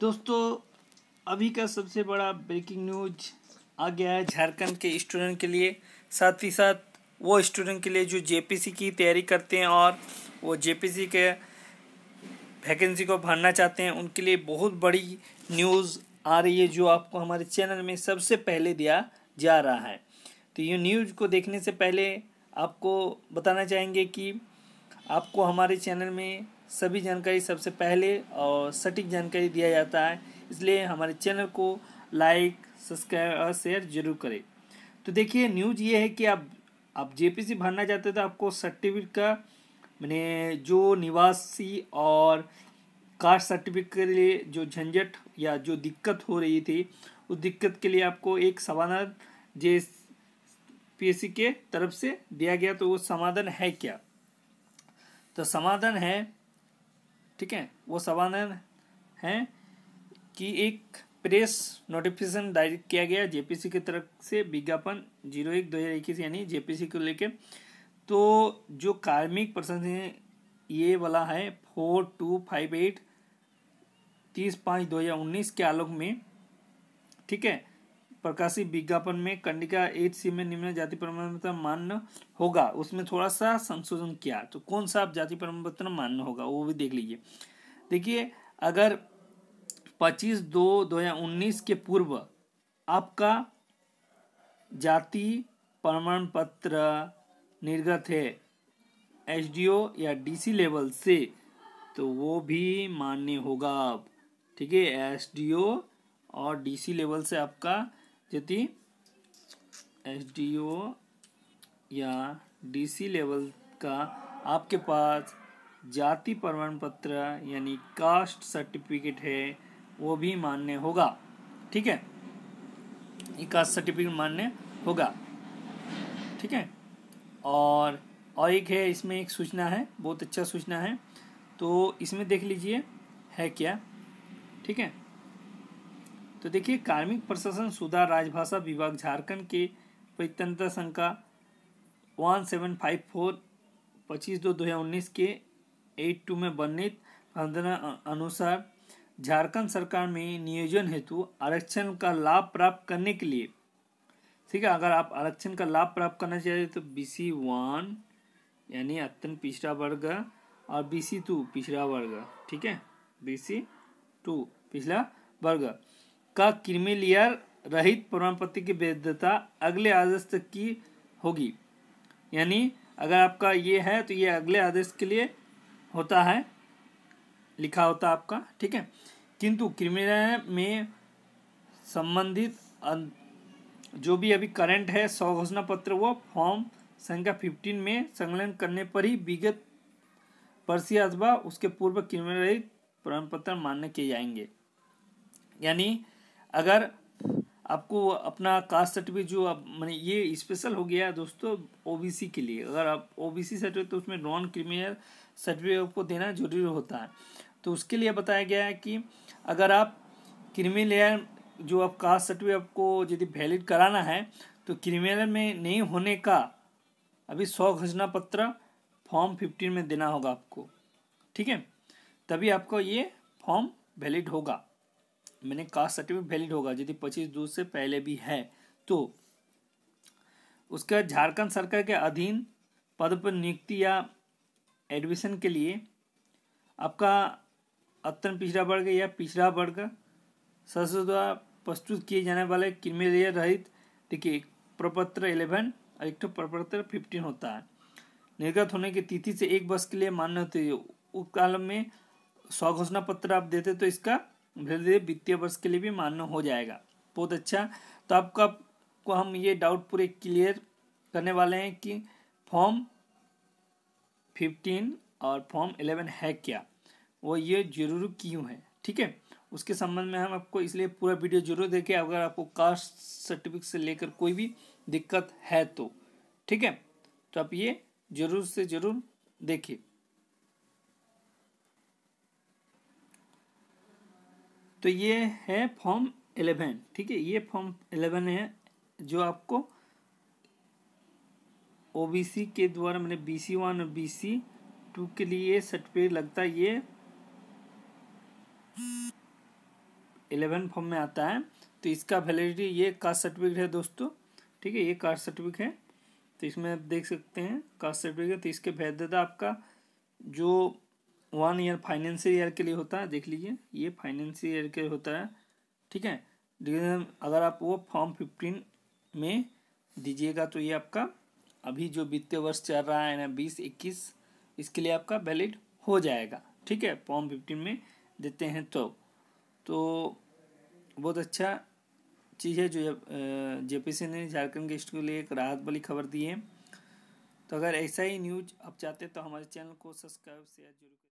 दोस्तों अभी का सबसे बड़ा ब्रेकिंग न्यूज आ गया है झारखंड के स्टूडेंट के लिए साथ ही साथ वो स्टूडेंट के लिए जो जेपीसी की तैयारी करते हैं और वो जेपीसी के वैकेंसी को भरना चाहते हैं उनके लिए बहुत बड़ी न्यूज़ आ रही है जो आपको हमारे चैनल में सबसे पहले दिया जा रहा है तो ये न्यूज़ को देखने से पहले आपको बताना चाहेंगे कि आपको हमारे चैनल में सभी जानकारी सबसे पहले और सटीक जानकारी दिया जाता है इसलिए हमारे चैनल को लाइक सब्सक्राइब और शेयर जरूर करें तो देखिए न्यूज़ ये है कि आप आप जेपीसी भरना चाहते हैं तो आपको सर्टिफिकेट का मैंने जो निवासी और कास्ट सर्टिफिकेट के लिए जो झंझट या जो दिक्कत हो रही थी उस दिक्कत के लिए आपको एक समाधान जे सी के तरफ से दिया गया तो वो समाधान है क्या तो समाधान है ठीक है वो सवाल हैं कि एक प्रेस नोटिफिकेशन दायर किया गया जेपीसी की तरफ से विज्ञापन जीरो एक दो हज़ार इक्कीस यानी जेपीसी को लेके तो जो कार्मिक प्रसन्न है ये वाला है फोर टू फाइव एट तीस पाँच दो हज़ार उन्नीस के आलोक में ठीक है प्रकाशित विज्ञापन में कंडिका एच सी में निम्न जाति प्रमाणपत्र मान्य होगा उसमें थोड़ा सा संशोधन किया तो कौन सा आप जाति प्रमाण पत्र मान्य होगा वो भी देख लीजिए देखिए अगर 25 दो 2019 के पूर्व आपका जाति प्रमाण पत्र निर्गत है ओ या डीसी लेवल से तो वो भी मान्य होगा आप ठीक है ओ और डीसी लेवल से आपका यदि एस डी ओ या डी सी लेवल का आपके पास जाति प्रमाण पत्र यानी कास्ट सर्टिफिकेट है वो भी मान्य होगा ठीक है ये कास्ट सर्टिफिकेट मान्य होगा ठीक है और और एक है इसमें एक सूचना है बहुत अच्छा सूचना है तो इसमें देख लीजिए है क्या ठीक है तो देखिए कार्मिक प्रशासन सुधार राजभाषा विभाग झारखंड के परितंत्र संख्या वन सेवन फाइव फोर पच्चीस दो दो हज़ार उन्नीस के एट टू में वर्णित अनुसार झारखंड सरकार में नियोजन हेतु आरक्षण का लाभ प्राप्त करने के लिए ठीक है अगर आप आरक्षण का लाभ प्राप्त करना चाहते तो बी सी वन यानी अत्यंत पिछड़ा वर्ग और बी सी टू पिछड़ा वर्ग ठीक है बी सी टू पिछड़ा वर्ग का क्रिमिलियर रहित प्रमाण पत्र की वैधता अगले आदेश तक की होगी यानी अगर आपका ये है तो ये अगले आदेश के लिए होता है लिखा होता आपका ठीक है किंतु क्रिमिलियर में संबंधित जो भी अभी करंट है सौ घोषणा पत्र वो फॉर्म संख्या फिफ्टीन में संलग्न करने पर ही विगत पर्सी अथवा उसके पूर्व क्रिमिनल प्रमाण पत्र मान्य किए जाएंगे यानी अगर आपको अपना कास्ट सर्टिफिकेट जो आप मैंने ये स्पेशल हो गया है दोस्तों ओबीसी के लिए अगर आप ओबीसी सर्टिफिकेट तो उसमें नॉन क्रिमिनल सर्टिफिकेट आपको देना जरूरी होता है तो उसके लिए बताया गया है कि अगर आप क्रिमिनल जो आप कास्ट सर्टिफिकेट आपको यदि वैलिड कराना है तो क्रिमिनल में नहीं होने का अभी सौ घोषणा पत्र फॉर्म फिफ्टीन में देना होगा आपको ठीक है तभी आपको ये फॉर्म वैलिड होगा मैंने कास्ट सर्टिफिकेट वैलिड होगा यदि पच्चीस जून से पहले भी है तो उसके बाद झारखंड सरकार के अधीन पद पर नियुक्ति या एडमिशन के लिए आपका अत्यंत पिछड़ा वर्ग या पिछड़ा वर्ग सदस्य द्वारा प्रस्तुत किए जाने वाले क्रिमिनल रहित देखिए प्रपत्र इलेवन और एक तो प्रपत्र फिफ्टीन होता है निर्गत होने की तिथि से एक वर्ष के लिए मान्य होती है उस काल में स्वघोषणा पत्र आप देते तो इसका धीरे धीरे वित्तीय वर्ष के लिए भी मान्य हो जाएगा बहुत अच्छा तो आपका को हम ये डाउट पूरे क्लियर करने वाले हैं कि फॉर्म फिफ्टीन और फॉर्म एलेवन है क्या वो ये जरूर क्यों है ठीक है उसके संबंध में हम आपको इसलिए पूरा वीडियो जरूर देखें अगर आपको कास्ट सर्टिफिकेट से लेकर कोई भी दिक्कत है तो ठीक है तो आप ये ज़रूर से ज़रूर देखिए तो ये है फॉर्म एलेवन ठीक है ये फॉर्म एलेवन है जो आपको ओबीसी के द्वारा मैंने बीसी वन और बीसी टू के लिए सर्टिफिकेट लगता है ये एलेवन फॉर्म में आता है तो इसका वैलिडिटी ये कास्ट सर्टिफिकेट है दोस्तों ठीक है ये कास्ट सर्टिफिकेट है तो इसमें आप देख सकते हैं कास्ट सर्टिफिकेट तो इसके वैधता आपका जो वन ईयर फाइनेंशियल ईयर के लिए होता है देख लीजिए ये फाइनेंशियल ईयर के होता है ठीक है अगर आप वो फॉर्म फिफ्टीन में दीजिएगा तो ये आपका अभी जो वित्तीय वर्ष चल रहा है ना बीस इक्कीस इसके लिए आपका वैलिड हो जाएगा ठीक है फॉर्म फिफ्टीन में देते हैं तो तो बहुत अच्छा चीज़ है जो जे जेपीसी ने झारखंड के स्टूडेंट के लिए एक राहत वाली खबर दी है तो अगर ऐसा ही न्यूज आप चाहते तो हमारे चैनल को सब्सक्राइब शेयर जरूर